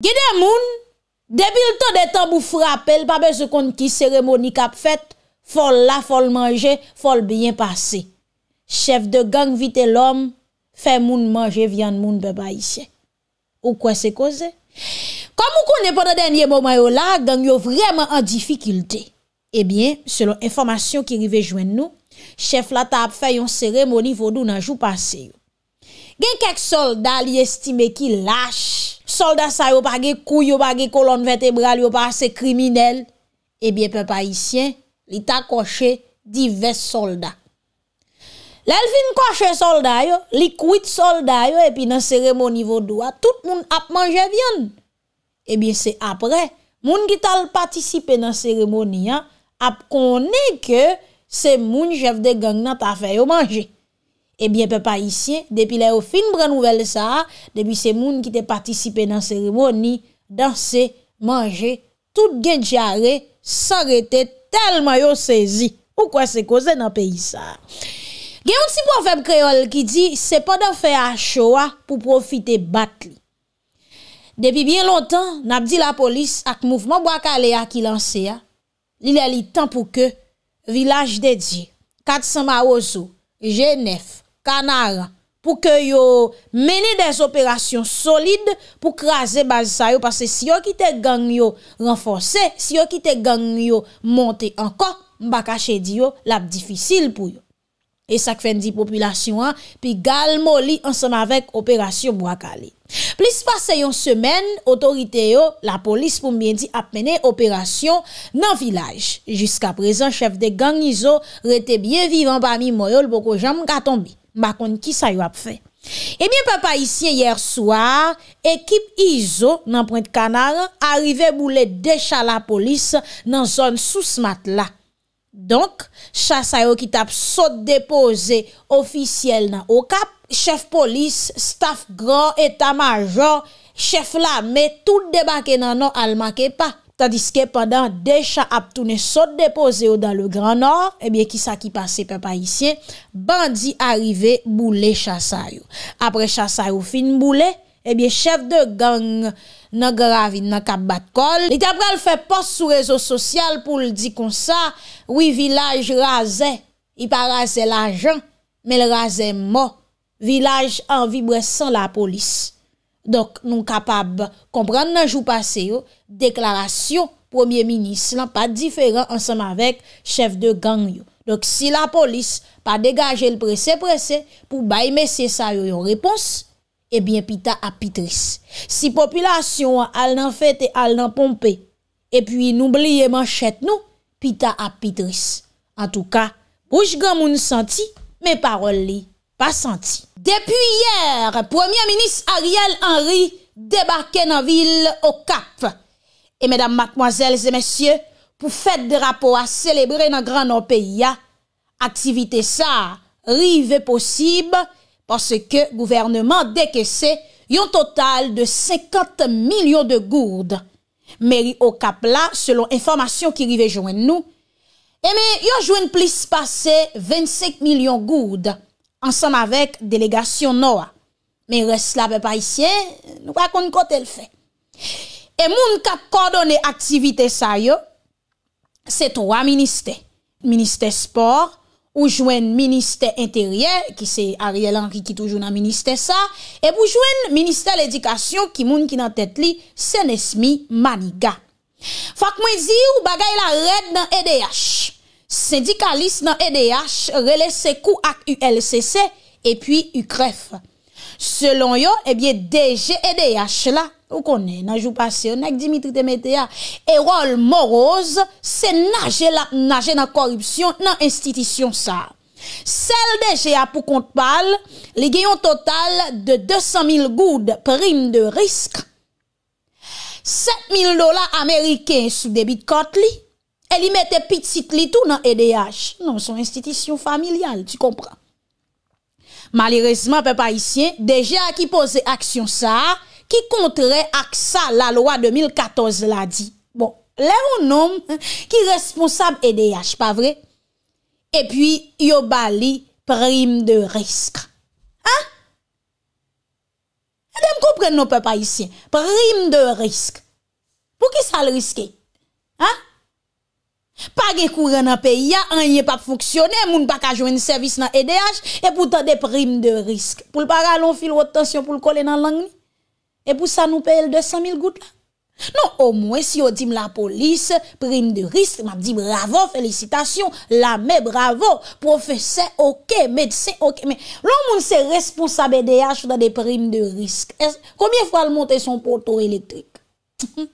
Gide moun, debil ton detan mou frapel, babè zekon ki seremoni kap fèt, fol la, fol manje, fol byen pase. Chef de gang vite l'om, fè moun manje vyan moun beba isye. Ou kwen se koze? Kom mou konen pwede denye mou mayo la, gang yo vreman an difikilte. Ebyen, eh selon informasyon ki rive jwen nou, chef la tap fè yon seremoni voun nou nan jou pase yo. Gen kek solda li estime ki lache, Soldat sa yo pa ge kou yo pa ge kolon vetebral yo pa se kriminel. Ebyen eh pe pa isyen, li ta koche divest soldat. Lel fin koche solday yo, li kouit solday yo, epi nan seremoni vo doua, tout moun ap manje vyan. Eh Ebyen se apre, moun ki tal patisipe nan seremoni ya, ap konen ke se moun jef de gang nan ta fe yo manje. Ebyen pe pa isye, depi le ou fin branouvel sa, depi se moun ki te patisipe nan seremoni, dansè, manjè, tout gen djare, san rete telman yo sezi. Ou kwa se koze nan peyi sa. Gen yon si profep kreol ki di, se pa do fe a chowa pou profite bat li. Depi bien lontan, nap di la polis ak moufman wakale ya ki lanse ya, li li tan pou ke, vilaj de di, katsan ma wosou, jenef, kanara pou ke yo mene des operasyon solide pou kraze bazisa yo. Pase si yo ki te gang yo renfonse, si yo ki te gang yo monte anko, mba kache di yo, lap difisil pou yo. E sak fen di populasyon an, pi gal moli ansan avek operasyon mwa kale. Plis pase yon semen, otorite yo, la polis pou mbien di ap mene operasyon nan vilaj. Jiska prezan, chef de gang nizo rete bie vivan ba mi mwoyol poko jan mga tonbi. Bakon ki sa yo ap fe? Emyen pa pa isye yerswa, ekip izo nan pointe kanara, arive mou let decha la polis nan zon sou smat la. Donk, sa sa yo ki tap sot depoze ofisyele nan okap, chef polis, staf gran, eta majon, chef la, me tout debake nan an al make pa. Tandiske pandan dey chan ap toune sot depoze ou dan le gran or, e eh bie ki sa ki pase pe pa isyen, bandi arive boule chasay ou. Apre chasay ou fin boule, e eh bie chef de gang nan gravi nan kap bat kol. Lite apre al fe post sou rezo sosyal pou l di kon sa, wii vilaj raze, i pa raze la jan, men raze mo, vilaj an vibre san la polis. Dok nou kapab kompran nan jou pase yo, deklarasyon premier minis lan pa diferan ansanman vek chef de gang yo. Dok si la polis pa degaje l presè-presè pou bay mese sa yo yon repons, ebyen pita apitris. Si populasyon al nan fete al nan pompe, e pwi nou blye man chet nou, pita apitris. An tou ka, bouj gamoun santi, men parol li, pa santi. Depi yèr, Premier Ministre Ariel Henry débarke nan vil Okap. Et mesdames, mademoiselles et messieurs, pou fète de rapport à célébrer nan grand non-pays, aktivité sa rive possible parce que gouvernement dékèsé yon total de 50 millions de goudes. Meri Okap la, selon informasyon ki rive joen nou, eh yon joen plis passe 25 millions goudes. ansanm avek delegasyon noua. Men res la pe pa isyen, nou akon kote l fè. E moun kap kodone aktivite sa yo, se towa minister. Minister sport, ou jwen minister interyen, ki se Ariel Henry ki toujou nan minister sa, e pou jwen minister l edikasyon ki moun ki nan tèt li, se nesmi maniga. Fak mwen zi ou bagay la red nan EDH. Sindikalis nan EDH rele se kou ak ULCC epi UKREF. Selon yo, ebyen eh DG EDH la, ou konen nan jou pasyon ak Dimitri Demetea, e rol moroz se nage nan korupsyon nan institisyon sa. Sel DG apou kontpal, li genyon total de 200.000 goud prim de risk, 7.000 dola Ameriken sou debit kot li, El li mette pitit li tou nan EDH. Non, son institisyon familial, tu kompran. Malirizman, pe pa isyen, deja ki pose aksyon sa, ki kontre aksa la loi 2014 la di. Bon, le ou nom ki responsab EDH, pa vre? E pi, yo bali prim de risk. Ha? E dem kompre non pe pa isyen. Prim de risk. Pou ki sal riske? Ha? Ha? Pa ge kou re nan pe ya, an ye pap foksyone, moun pa ka jwen servis nan EDH, e, e pou ta deprime de risk. Pou l para, loun fil wot tensyon pou l kole nan lang ni? E pou sa nou pe el 200.000 gout la? Non, o mwen, si yo dim la polis, prime de risk, mab di bravo, felicitasyon, lame, bravo, profese, okey, medse, okey, men, loun moun se respon sa BDH e pou ta deprime de risk. E, komye fwa l montè son poto elektrik?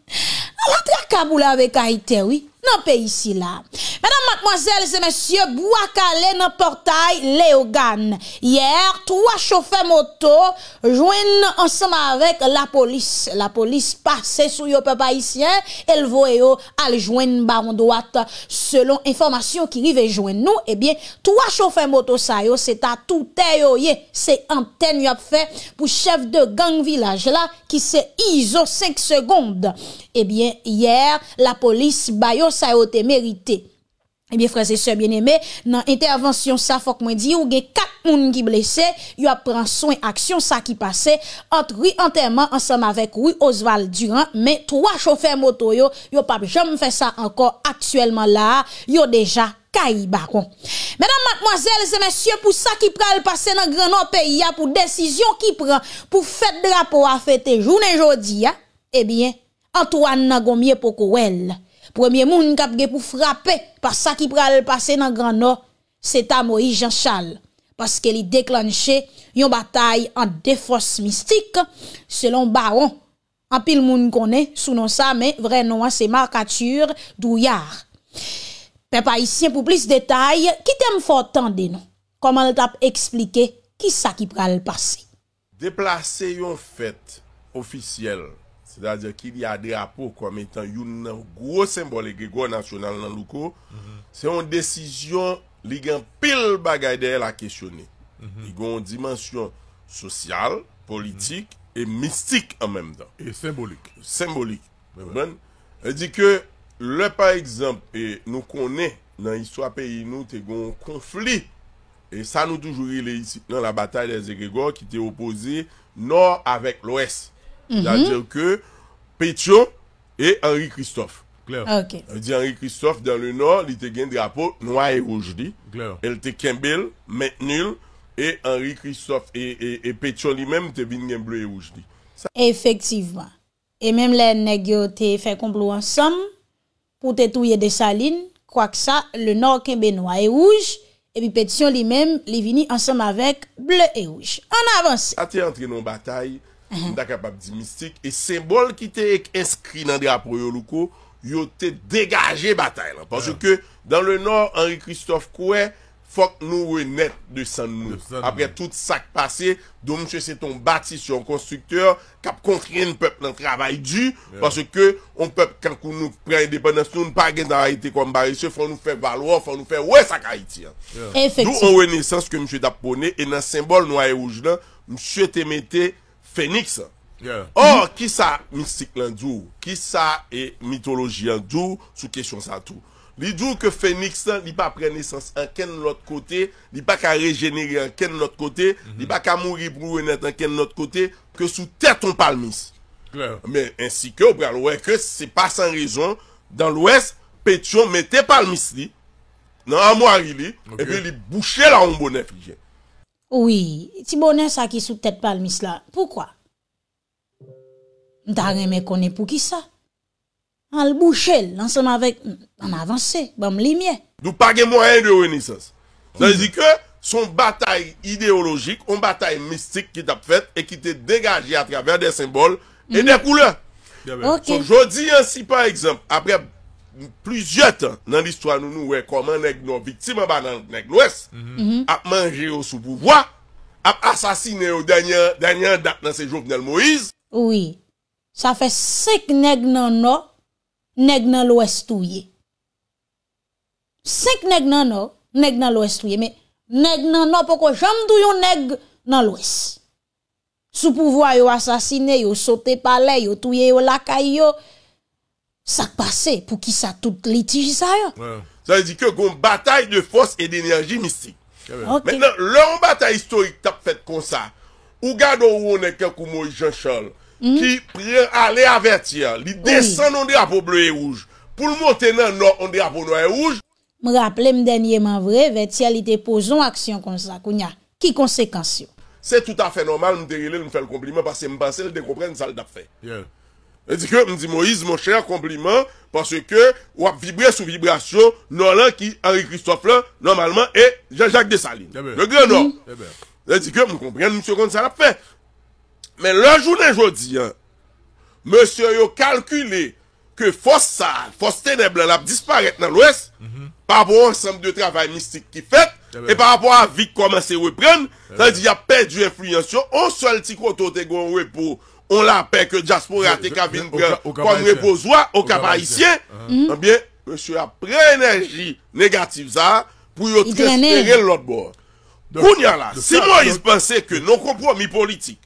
A la tra kabou la vek a ite wik, nan pe isi la. Madame, mademoiselle, zemensye, bou akale nan portay le ogan. Yer, twa chofè moto jwen ansama avèk la polis. La polis pase sou yo pe pa isyen, el vo yo al jwen baron do at. Selon informasyon ki rive jwen nou, e bie, twa chofè moto sayo, se ta toutè yo ye se anten yo ap fè pou chef de gang vilaj eh la ki se izo 5 segonde. E bie, yè, la polis bayo Sa yo te merite Ebyen eh fransese bieneme Nan intervensyon sa fok mwen di Ou gen kat moun ki blese Yo ap pran son aksyon sa ki pase Ante rui anterman ansam avek rui Ozval Durant men 3 chofer moto yo Yo pap jom fè sa ankor Aksyèlman la yo deja Kayi bakon Menan matmozèl zè mèsyè pou sa ki pran Pase nan granor peyi ya pou desisyon ki pran Pou fèt drapo a fèt Jounen jodi ya Ebyen eh Antoine Nagomye poko wel Premye moun kap ge pou frape pa sa ki pral pase nan Grand Nord, se ta Moïse Jean Charles. Paske li deklanche yon batay an defos mistik selon Baron. An pil moun kone, sou non sa, men vren nou an se markature dou yare. Pe pa isyen pou plis detay, ki tem fò non? tan den nou? Koman l tap explike ki sa ki pral pase? Deplase yon fèt ofisyele. Se da diyo ki li a drapo kwa metan yon nan gwo sembolik gwe gwa nasyonal nan lukou, se yon desisyon li gen pil bagay de el a kesyoni. Li gen yon dimensyon sosyal, politik, e mistik an menm dan. E sembolik. Sembolik. E di ke le par exemple, nou konen nan iswa peyi nou te gen yon konfli, e sa nou toujou ili nan la batalye de Eze Gregor ki te opozi nor avèk l'Ouest. Petyo E Henry Christophe ah, Henry Christophe dan le nor Li te gen drapo noua e rouj di El te kembel men nul E Henry Christophe E Petyo li men te vin gen blou e rouj di Efektivman E menm le negyo te fe komplo ansam Po te touye de salin Kwa ksa le nor kembe noua e rouj E pi Petyo li men Li vini ansam avek blou e rouj An avansi A te antre nou batayi Mhm. Nda kapap di mistik E sembol ki te ek inskri nan di rapor yo loukou Yo te degaje batay lan Paske mhm. ke dan le nor Henry Christophe Koué Fok nou we net de san nou Apre tout sak pase Dou msè se ton bati sou yon konstrukteur Kap kon kren pep nan travay di Paske ke Kankou nou pren depanasyon Fon nou fe valwa Fon nou fe wè sakay ti Nou ouwe nesans ke msè tap pone E nan sembol nou ayouj lan Msè te mette Feniks, or ki sa mistik lan djou, ki sa e mitoloji an djou, sou kesyon sa tou. Li djou ke Feniks li pa prenesans anken lout kote, li pa ka regenere anken lout kote, mhm. li pa ka mouri pou venet anken lout kote, ke sou teton palmis. Men, ensi ke, wè ke, se pasan rezon, dan l'ouest, petyon mette palmis li, nan amwari li, epi li bouchè la ombonèf li jè. Oui, ti bonheur ça qui sous tête palmis là. Pourquoi mais qu'on est pour qui ça En le boucher ensemble avec en avancé, bon lumière. Nous pas moi moyen de renaissance. Ça veut dire que son bataille idéologique, une bataille mystique qui t'a fait et qui t'est dégagée à travers des symboles et des mhm. couleurs. je dis ainsi par exemple, après Plus yet nan listwa nou nou wey Koman neg no vitima ba nan neg no es Ap manje yo sou pouvoi Ap asasine yo danyan Danyan dat nan se jok nel Moise Oui Sa fe sek neg nan no Neg nan lo es touye Sek neg nan no Neg nan lo es touye Neg nan no poko jam tou yo neg Nan lo es Sou pouvoi yo asasine yo Sote pale yo Touye yo laka yo Sak pase pou ki sa tout litiji sa yo? Wan. Zan zi ke kon batay de fos e de enerji mistik. Ok. Mwen nan, loun batay istorik tap fet kon sa, ou gado ou wone ke koumou jenchol, ki hmm? prie ale averti ya, li desen non de apou blou e rouj, pou l'mon tenen non de apou nou e rouj. M raple m denye man vre, veti ya li depozon aksyon kon sa, kounya, ki konsekansyon? Se tout afe normal m de rile m fè l'kompliment parce m pense l de kompren sa l tap fe. Yon. Mwen di Moïse, mwen chèr kompliment Pwase ke wap vibre sou vibrasyon Non lan ki Henri Christophe lan Normalman e Jacques Dessalines Mwen di kè mwen kompren Mwen se kon se la pwè Mwen la jounen joudi Mwen se yo kalkule Ke fos sa, fos teneblan la Disparet nan lwes Parpon ansem de travay mistik ki fèt E parpon avik koman se wè pren Mwen di kè mwen kompren On la apè ke Diasporate, Kavin, Pongrepozoa, Okapayisye, anbyen, msè a pre enerji negatif zan, pou yo tresperè l lòt bò. Kounyan la, si mò ispansè ke non komprò mi politik,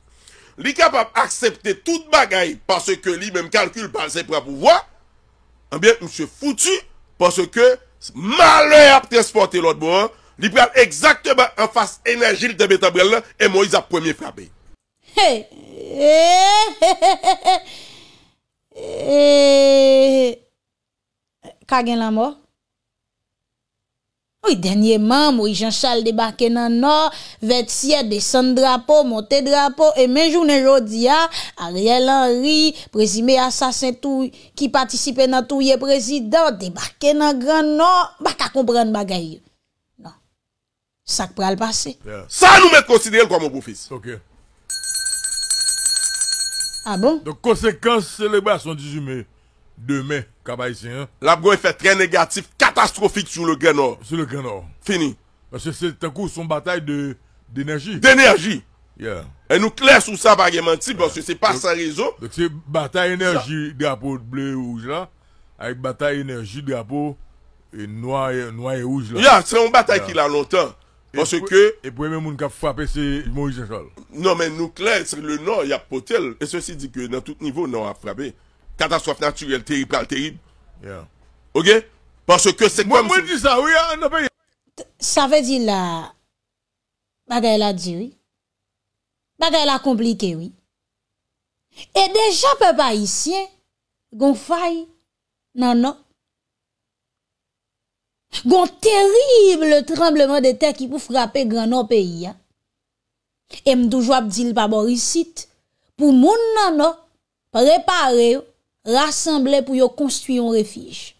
li kapap akseptè tout bagay, panse ke li mèm kalkül panse pra pouvoi, anbyen, msè foutu, panse ke malè apresportè l lòt bò, li pral ekzaktèman anfas enerji l tebetan brel nan, e mò isap premye frapè. Hey, hey, hey, hey, hey, hey, hey, hey, hey, hey, hey, hey, hey, hey. Kagan laman? O yi denye manm ou yi janchal debaken nan nor, vet sye desen drapo, moten drapo, e men jou nè jodi a, ah, a rie lan ri, prezime yi asasen tou, ki patisipe nan tou ye preziden, debaken nan gran nor, baka compren bagayel. Non. Sak pral pase. Sa nou met konsidye el kwa mou goufis. Ok. Ah bon? Donc, conséquence, célébration 18 mai. Demain, Kabaïtien. L'abgon fait très négatif, catastrophique sur le Grenoble. Sur le Grenoble. Fini. Parce que c'est un coup son bataille d'énergie. D'énergie. Et nous clair sur ça, pas menti, parce que c'est pas sans sa raison. Donc c'est bataille énergie, drapeau bleu et rouge là, avec bataille énergie, drapeau et noir, et, noir et rouge là. Yeah, c'est une bataille qui qu'il a longtemps. E pwè men moun ka fwapè se moun jesol. Nan men nou kler, se le nan, non, yap potel. E se si di ke nan tout nivou nan wap fwapè. Kata swaf naturel terib, pral terib. Ya. Oge? Pwè mwen di sa, wè ya, an apay. Sa vè di la, madè la di wè. Madè la komplike wè. E deja pe ba isyen, gon fay nan nan. Gon terib le trembleman de te ki pou frape granon peyi ya. E mdouj wap di l paborisit pou moun nanon prepare, rassemble pou yo konstuyon refij.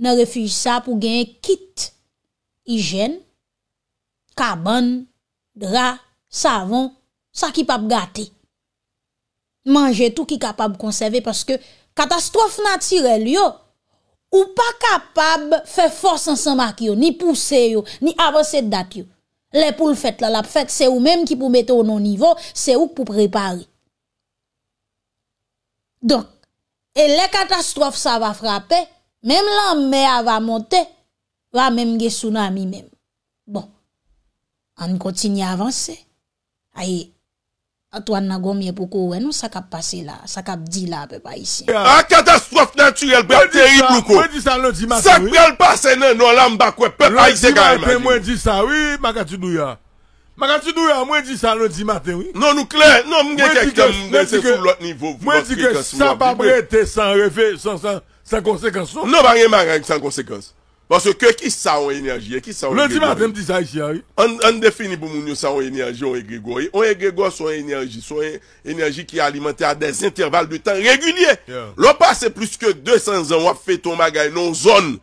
Nan refij sa pou gen kit, hijen, kaban, dra, savon, sa ki pap gate. Mange tou ki kapab konseve paske katastrof natire li yo. Ou pa kapab fè fòs ansan mak yo, ni pousse yo, ni avanse dat yo. Le pou l fèt la, la fèt se ou mèm ki pou mette ou nou nivou, se ou pou prepari. Donk, e le katastrof sa va frape, mèm lan mè a va monte, va mèm ge suna mi mèm. Bon, an kontinye avanse, aye. Atwa nagomi e poko we nou sakap pase la, sakap di la pe pa isi. A katastrof natyrel be a teri poko. Mwen di sa, mwen di sa londi mati we. Sakpe al pase ne, nou alam bakwe pe pa ite ka. Mwen di sa, non, non, mwen di sa, mwen di sa, mwen di sa londi mati we. Non nukle, non mwen di sa londi mati we. Mwen di sa, mwen di sa, mwen di sa, mwen di sa, mwen di sa, mwen di sa. Non banyen mangan yon san konsekans. Non? Bas se ke ki sa ou enerji, e ki sa ou egregor. Le ti maten ti sa isi a, e. An defini pou moun yo sa ou enerji ou egregor. Ou egregor sou enerji, sou enerji ki alimente a des intervall de tan regunye. Ya. Lo passe plus ke 200 an wap fetou magay nou zon.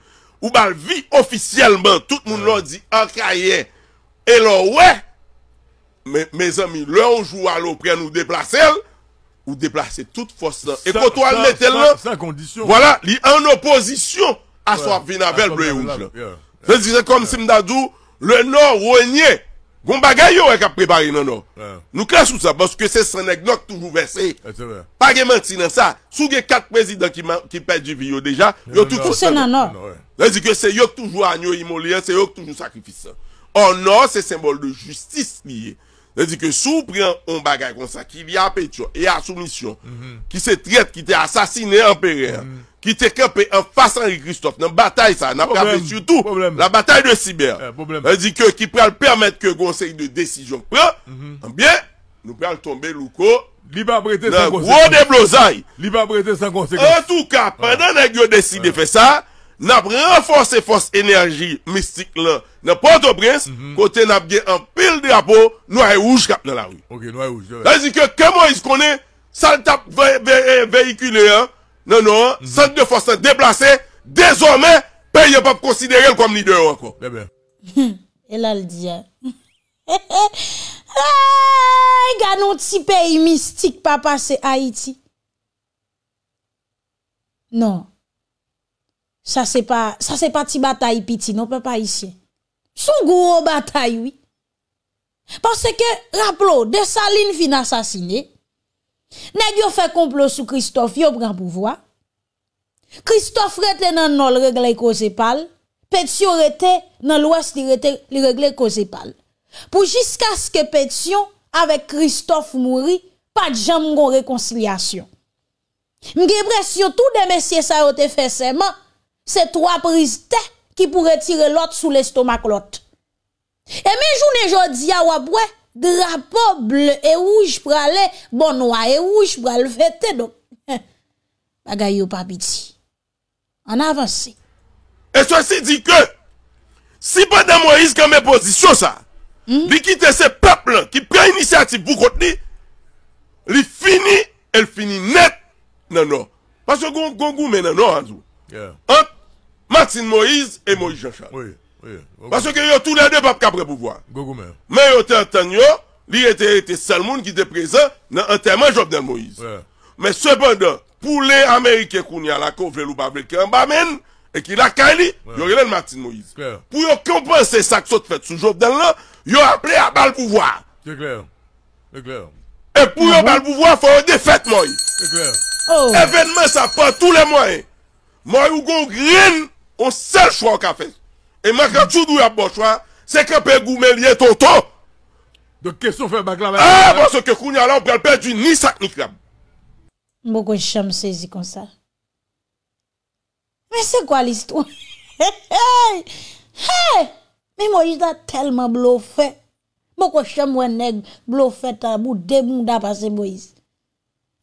Ou bal vi ofisyeleman, tout moun lo di an krayen. E lo wey, me zami, le ou jou alopren ou deplase el, ou deplase tout fos nan. E koto al metel nan. Sa kondisyon. Voila, li an oposisyon. Aswa vinavel ble ouj lan. Se di se kom sim dadou, le nor ou enye, goun bagay yo ek ap prebari nanor. Nou klas ou sa, pwoske se sanek nok toujou verse. Eh, Pagye manksin an sa, souge kat prezident ki pet di vi yo deja, yo toujou se nanor. Se di se yok toujou an yo imoli an, se yok toujou sakrifis an. Or nor se sembol de justis liye. Se di se sou pren goun bagay kon sa, ki li a petyon, e a soumisyon, mm-hmm. ki se tret ki te asasine an peren an. ki tekepe enfas anri kristof, nan batay sa, nan ap kapes yu tou, la batay de siber, anzike ki pral permet ke gonsey de desijon pran, anbyen, mhm. eh nou pral tombe louko, nan gwo de blozay, an tou ka, pwede nan gyo desi de fe sa, nan ap renfonse fos enerji mistik lan, nan pwote brez, kote nan ap gen an pil de apou, nou a e ouj kap nan la rou, anzike kemo yi se konen, sal tap vehikule an, Non, non, zante de fos se deplase, dezorme, peye pap konsidere l kom ni de ou akou. El al di ya. Gya nou ti peyi mistik pa pase Haiti. Non. Sa se pa ti batay piti, non pe pa isye. Sou gwo batay, oui. Pase ke, rap lo, de salin fin asasine, Nè gyo fè komplo sou Christophe yo bran pou vwa, Christophe rete nan nol regle ko zepal, Petion rete nan lwes li rete li regle ko zepal. Pou jiska skè Petion, avek Christophe mouri, pa djan mgon rekoncilasyon. Mge bre sio tou demesye sa yote fese man, se tro apriz te ki pou retire lot sou lestomak lot. E me joun e jodi ya wabwe, drapeau bleu et rouge pour aller, bon noir et rouge pour aller fêter. Donc, bagaille ou pas En avance. Et ceci dit que, si pas pendant Moïse qui mes position ça, hmm? lui quitte ce peuple qui prend initiative pour contenir, il finit, elle finit net non non. Parce que vous mais non non Martin Moïse et Moïse Jean-Charles. Oui. Bas yo ke yo tou lè dè pap kabre pou vwa. Gogo mè. Mè yo te enten yo, li ete ete sel moun ki te prezen nan entenman Jobdel Moïse. Mè sebèndan, pou lè Amerike kouni ala kov lè loupa bleke mba men, e ki laka li, yor lè l Martin Moïse. Pou yo kompense sakso te fèt sou Jobdel lè, yo ap lè a bal pou vwa. Kè kler. E pou yo mm-hmm. bal pou vwa, fò yon defèt mò yi. Kè kler. Oh. Evènmen sa pa tout lè mwen. Mò yon goun grin, yon sel chwa an ka fèt. E maka chou dou ap bochwa, se kepe goume liye toto. De ke sou fe baglaman? A, bo se ke kounya la, ou pe al pe di ni sak ni klam. Mbo kwen chanm sezi kon sa. Me se kwa listou? Me mojita telman blou fe. Mbo kwen chanm wen neg, blou fe ta mbou de mbou da pase mbou isi.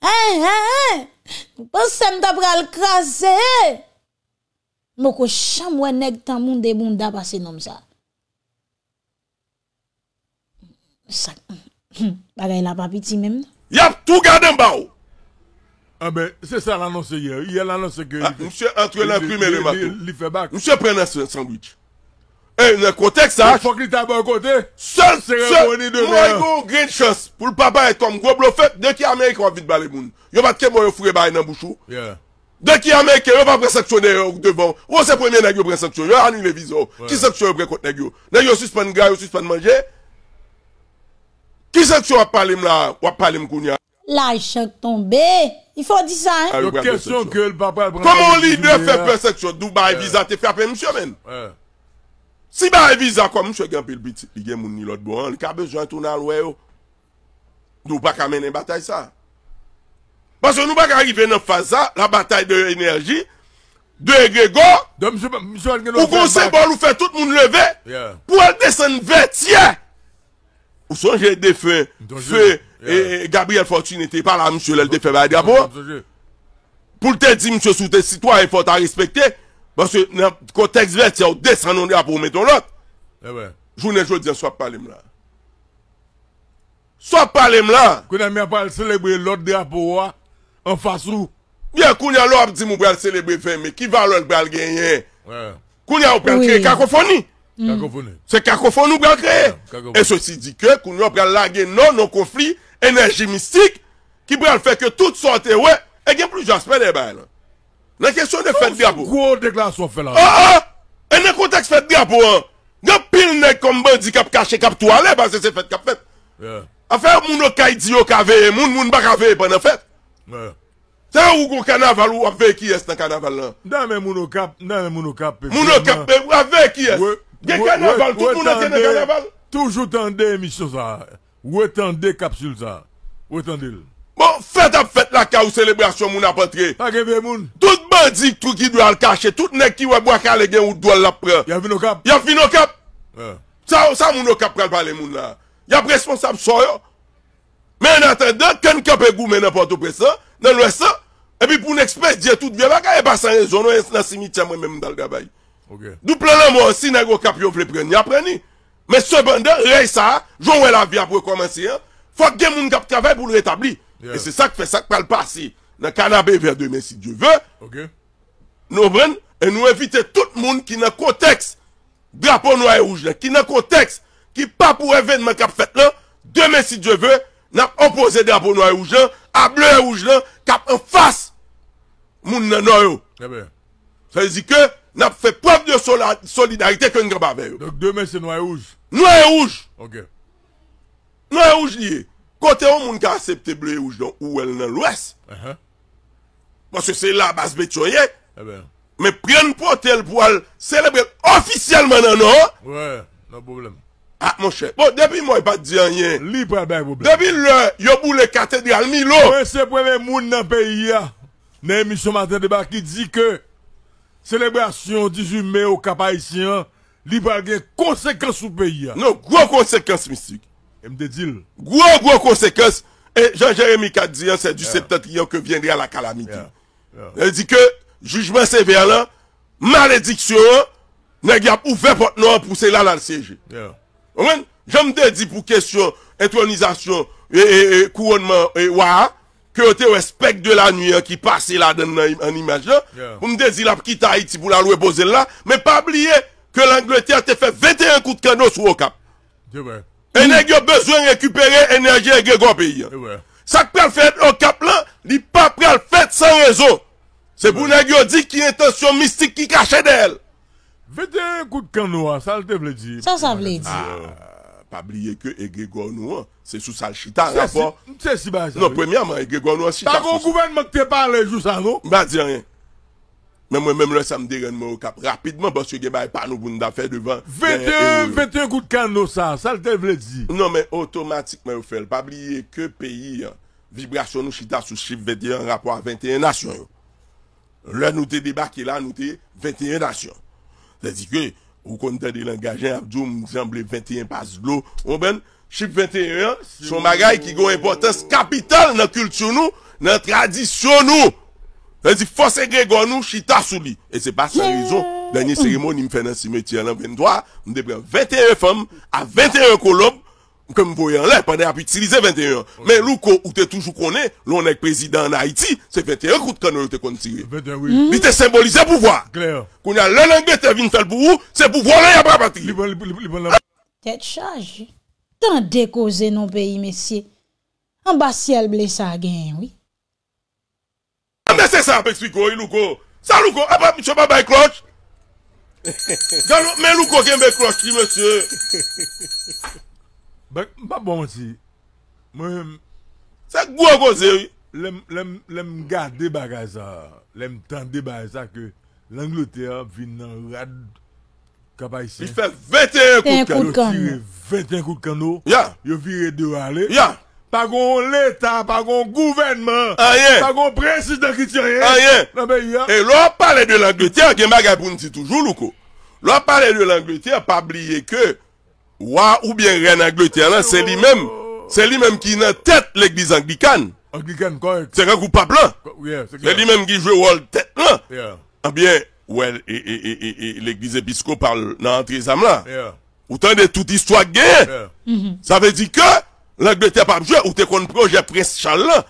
A, a, a, mbo sen ta pre al krasi e. Moko chan mwen neg tan moun de moun dap ase nom sa. Sak. Baga yon ap apiti mem. Yap, tou gade mba ou. A ah, be, se sa l'anonse ye. Ye l'anonse ke. Mse entre la prime le matou. Li fe bak. Mse pren la sandwich. E, yon e kotek sa. A fok li tabe yon kote? Sen, sen. Mwen yon green sauce pou l'papa etom. Gwoblo fe, dek yon Amerik wap vit bali moun. Yon bat kem woye fure bari nan bouchou. Ye. Dè ki yaman ke yon va preseksyonè yon devan, yon se premiè nagyo preseksyonè, yon anou yon vizò, ki seksyonè yon brekote nagyo, nagyo suspèn gra, yo suspèn manje, ki seksyonè apalèm la, wapalèm kounè. La e chèk tombe, yon fò di sa. Yo kèsyon ke yon baba brekote. Koman li dè fè preseksyonè, dou ba evizan te fè apè msè men. Si ba evizan, kwa msè genpè l bit, li genmoun ni lot boan, li ka bejòn tou nan l wè yo, dou pa kamènen batay sa. Parce que nous pas arriver dans phase la bataille de l'énergie, de Grégor, ou qu'on se bon, nous fait tout le monde lever, pour aller descendre 20. Ou songez des feux, feu, et Gabriel Fortune était pas là, monsieur, elle fait par rapport. Pour te dire, monsieur, sous tes citoyens, il faut te respecter, parce que dans le contexte vertier, on descend dans pour mettre l'autre. Eh je vous ne dis pas, soit pas là. Soit pas là. Qu'on a pas le célébrer l'autre drapeau, hein. An fasou. Bien, kounya lò ap di mou bèl selebré fèmè, ki valòl bèl genye. Kounya ou bèl kre kakofoni. Se kakofoni ou bèl kre. E sosi di ke, kounya ou bèl lage nou, nou konflik, enerji mistik, ki bèl fèk yo tout sante wè, e gen plou jaspe de bèl. Nan kesyon de fèt di abou. Kou ou dekla sou fèt la. A, a, ene konteks fèt di abou an. Gè pil nek kom bè di kap kache, kap tou ale, bèl se fèt, kap fèt. Afè, moun o kaidiyo kaveye, Ça ou gon carnaval ou avec qui est dans carnaval là? Dans mon monocap, dans Mon monocap. cap avec qui est? Gen carnaval, tout le monde est dans carnaval. Toujours tendez mission ça. Ou tendez capsule ça. Ou tendez. Bon, fête à fête la carte ou célébration mon apôtre. Pas Tout bandit tout qui doit le cacher, tout nek qui ou boire le gen ou doit la prendre. Y'a vino cap. Y'a vino cap. Ça, ça cap pral parler mon là. Y'a responsable soyons. Mais en attendant, quand capé goumé n'importe ça dans l'ouest, et puis pour un expert, dire tout bien, et pas sans raison, dans le cimetière, moi-même, dans le gabaye. D'où plein la mort, si n'a pas capé, on apprendre. Mais cependant, rien ça, jouer la vie pour commencer, hein. faut que des gens qui travaillent pour le rétablir. Et c'est ça qui fait ça qui va le passer dans le canapé vers demain, si Dieu veut. Nous prenons et nous invitons tout le monde qui n'a contexte, drapeau noir et rouge, qui n'a contexte, qui pas pour événement qui a fait là, demain, si Dieu veut, N ap opose de ap nouye ouj lan, ap bleye ouj lan, kap enfas moun nan nouye ou. Ebe. Se zi ke, n ap fe pof de solidarite kon graba veyo. Dok deme se nouye ouj. Nouye ouj! Ok. Nouye ouj liye, kote ou moun ka asepte bleye ouj lan ou el nan lwes. Ehe. Uh-huh. Pwase se la bas eh betyoye. Ebe. Me pren pwote el pou al celebrel ofisyel manan nou. We, no non probleme. Ha, ah, moun chè. Bon, debi moun yon pat diyan yon. Li pou albèk pou blèk. Depi lè, yon pou lè katedral mi lò. Mwen sepwen lè moun nan peyi ya. Nè misyon mater de baki di ke selebrasyon 18 mè ou kapa isyan li pou albèk konsekans ou peyi ya. Non, gwo konsekans mistik. Mdè dil. Gwo, gwo konsekans. E, Jean-Jérémy Katdiyan sepwen lè katedral mi lò. Nè di ke, jujman sever lan, malediksyon, nè gè ap oufè pot nou apouse la lal seje. Ya. Ya. Je me dis pour question intronisation et, couronnement et wa que tu respectes de la nuit qui passe là dans en image là. Vous me dites la quitte Haïti pour la poser là, mais pas oublier que l'Angleterre te fait 21 coups de canot sur au cap. Et n'a besoin de récupérer énergie et gros pays. Ça peut faire au cap là, il pas prêt sans raison. C'est pour n'a dit qui intention mystique qui cachait d'elle. 21 kout kan nou an, sa l te vle di. Sa l te vle di. Ah, ah, pa bliye ke e gregou an nou an, se sou sal chita an rapor. Se si ba, se si. Non, premiaman, e gregou an nou an chita. Tako gouverne man te pale jou sa nou. Ba di an. Men mwen men mwen sa mderen mou kap. Rapidman, boss yo ge baye panou pou nou da fe devan. 21, 21 kout euh, kan nou sa, sa l te vle di. Non men, otomatikman yo fel. Pa bliye ke peyi an, vibrasyon nou chita sou chif vede an rapor 21 nasyon yo. Le nou te debak e la nou te 21 nasyon yo. La zi kwe, ou konten de langajen, bon, apjou mou mou zemble 21 pas glou. Ou ben, ship 21, son bagay ki goun importans kapital nan kultyon nou, nan tradisyon nou. La zi fose gre goun nou, chita sou li. E se pa sa rezon, la nye seremoni mou fè nan simetia. Lan 23, mou depre 21 fam, a 21 kolob, Mkem voyan la, pa de ap itilize 21 Men luko, ou te toujou konen Loun ek prezident na Haiti Se 21 kout kanon te kontire Li te symbolize pouvo Koun ya len ange te vin tel pou ou Se pouvo la yab ap apati bon, bon, bon. Tete chaji Tan dekoze nou peyi, mesye Ambasyel blesa gen, oui Mese sa ap ekspiko, yi luko Sa luko, ap ap miche pa bay kloch Men luko gen bay klochi, mesye Bek, mpa bon si, mwen, sa gwa kon se, lèm, lèm, lèm, lèm gwa debaga sa, lèm tan debaga sa ke l'Angleterre vin nan rad kapay sin. I fè 21 kout kando, 21 kout kando, yo vire dewa le, pa kon l'Etat, pa kon gouvernement, pa kon presidant kriterien, nan be yon. E lò pale de l'Angleterre, gen magapoun si toujou lou ko, lò pale de l'Angleterre, pa bliye ke... Wa ou bien ren Angleterre la, se li menm, se li menm ki nan tet l'Eglise Anglikane. Anglikane, kon. Se ren koupab la. Oui, oui. Se li menm ki jwe wol tet la. Ya. Abyen, ou el, e, e, e, e, e, l'Eglise Episko parle nan antre zam la. Ya. Ou tan de tout istwa geye. Ya. Sa ve di ke, l'Angleterre pa jwe ou te kon proje pres chal la,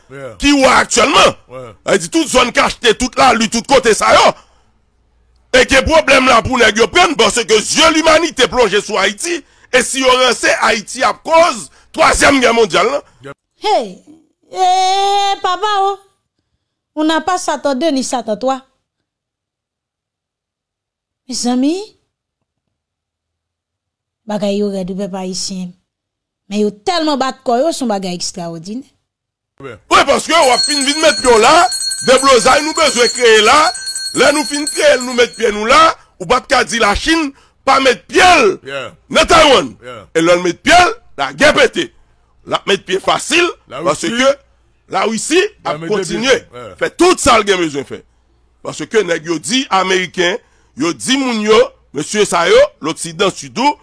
ki ou a aktuelman. Ya. A di tout son kache te tout la, lui tout kote sa yo. E ke problem la pou nan yo pren, bo se ke zye l'humanite plonge sou Haiti. E si yon rese Haiti ap koz, 3e miya mondyal nan. Hey, hey, eh, hey, hey, papa ou, ou nan pa satan 2 ni satan 3. Mis ami, bagay ou redoube pa isi, men yon telman bat koy ou, sou bagay ekstra odine. Ou e porske ou ap fin vin met pi ou la, deblo zay nou bezwe kreye la, le nou fin kreye nou met pi nou la, ou bat ka di la chine, pa met pyelle, neta yon, e lon met pyelle, la gen pete, la met pyelle fasil, parce ke, la ouisi, ap kontinye, fe tout sal gen mezoun fe, parce ke, yo di Ameriken, yo di moun yo, Monsie Sayo, l'Oksidan Sudou,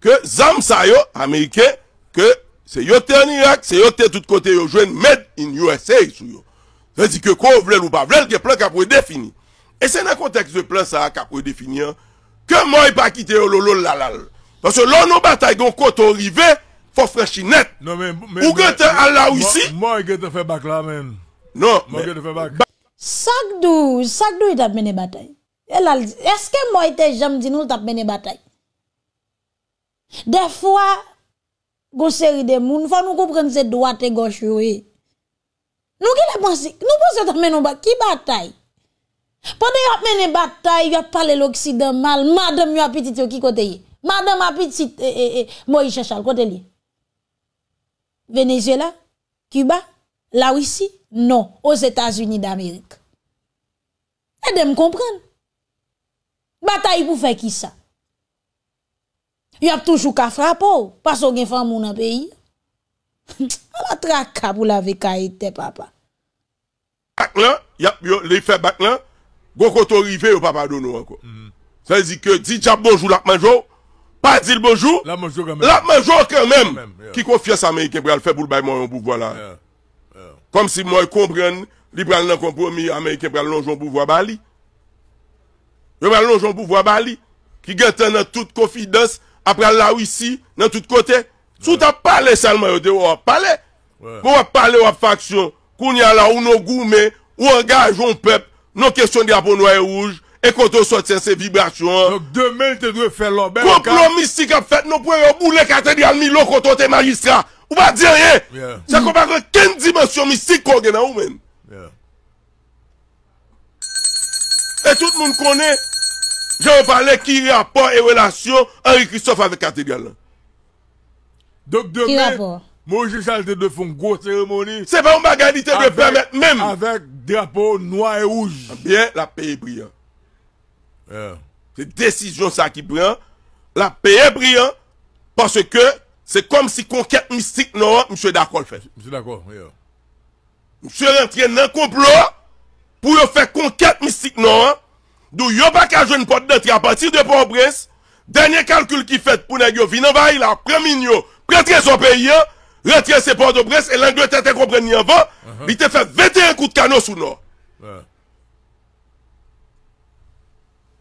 ke Zamsayo Ameriken, ke se yote en Irak, se yote tout kote, yo jwen met in USA sou yo, se di ke kon vrel ou pa vrel, ke plan kapwe defini, e se nan konteks de plan sa, kapwe defini an, Ke mwen pa kite yo lolo lalal? Pase lò nou batay gwen koto rive fò frechinet. Non, ou gen te al la ou si? Mwen gen te fè bak la men. Non, mwen gen te fè bak. Sakdou, sakdou yi tap mène batay? El al di, eske mwen te jam di nou tap mène batay? De fwa, gò seri de moun, fwa nou kò pren se doate gò shiwe. Nou ki le pansi, nou posè tap mène batay? Pote yo ap mene batay, yo ap pale l'Oksidon mal, madem yo ap pitit yo ki koteye. Madem ap pitit e, e, e, Moïse Chachal koteye. Venezuela? Cuba? La Ouissi? Non. Os Etats-Unis d'Amerik. E dem kompren. Batay pou fe ki sa? Yo ap toujou ka frapo, pasou gen fan moun an peyi. A la traka pou la vekaye te papa. Bak lan, yo ley fe bak lan. Gokoto rivé, ou pas pardonné encore. Ça veut dire que, dit Jab bonjour, la manjo, pas dit bonjour, la quand même. La quand même. Qui confiance pour le faire pour le bail mon pouvoir là. Comme si moi comprenne, li pral compromis américain pral lonjon pouvoir bali. Yo pral lonjon pouvoir bali. Qui gagne dans toute confidence, après la Russie, dans tout côté. Tout ta pale salman seulement de parlé pour Ouais. parler aux factions. Qu'on y a là ou nos goume, ou engage un peuple. Nou kesyon di apon waye ouj, e konton sotien se vibrasyon. Dok demen te dwe felon. Kouplon mistik ap fèt, nou pwè yon boule katedyal mi lò konton te magistra. Ou pa dirye, se komakon ken dimensyon mistik kogue nan ou men. E tout moun konen, jè ou pale ki rapor e relasyon Henry Christophe avè katedyal. Dok demen, mou jè salte de fon gwo teremoni. Se pa ou mba gadi te dwe pwemet men. Avek, drapon noua e ouj. Abyen, eh la peye brian. Ayan. Se desijon sa ki brin, la peye brian, parce ke, se kom si konket mistik noua, msye d'akon fè. Msye d'akon, ayan. Msye rentren nan komplot, pou yo fè konket mistik noua, dou yo baka joun pot de trabati de pampres, denye kalkul ki fèt pou nan yo vinan vay la, preminyo, prentren son peye yo, retyen se port de Brest, e l'anglè te uh-huh. te kompreni avan, bi te fè 21 kout kano sou nou.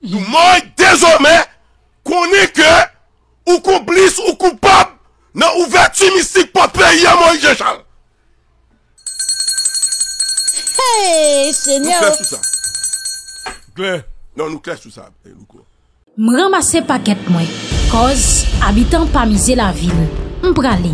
Nou mwen, dezome, konen ke, ou kouplis, ou koupab, nan ouvertu mistik, potpè, yaman yi jenjan. Hey, senyo! Nou kles tout sa. Klen. Nan, nou kles tout eh, sa. M ramase paket mwen, koz, abitan pa mize la vil, m pralè,